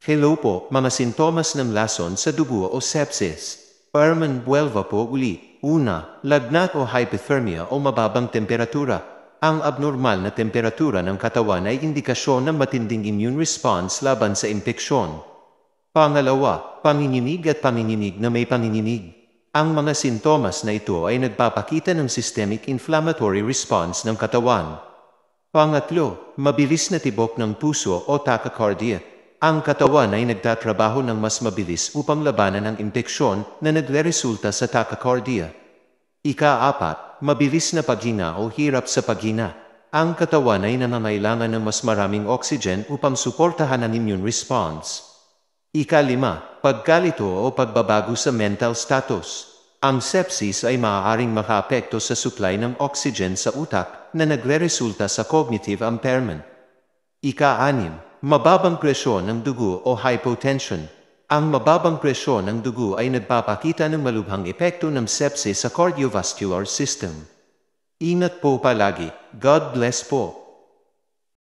Hello po, mga sintomas ng lason sa dugo o sepsis. Herman Buelva po uli. Una, lagnat o hypothermia o mababang temperatura. Ang abnormal na temperatura ng katawan ay indikasyon ng matinding immune response laban sa impeksyon. Pangalawa, panginginig at panginginig na may panginginig. Ang mga sintomas na ito ay nagpapakita ng systemic inflammatory response ng katawan. Pangatlo, mabilis na tibok ng puso o tachycardia ang katawan ay nagtatrabaho ng mas mabilis upang labanan ang impeksyon na nagreresulta sa tachycardia. Ika-apat, mabilis na paghina o hirap sa paghina. Ang katawan ay nangangailangan ng mas maraming oxygen upang suportahan ang immune response. Ika-lima, pagkalito o pagbabago sa mental status. Ang sepsis ay maaaring makaapekto sa supply ng oxygen sa utak na nagreresulta sa cognitive impairment. Ika-anim, Mababang presyon ng dugo o hypotension. Ang mababang presyon ng dugo ay nagpapakita ng malubhang epekto ng sepsis sa cardiovascular system. Ingat po palagi. God bless po.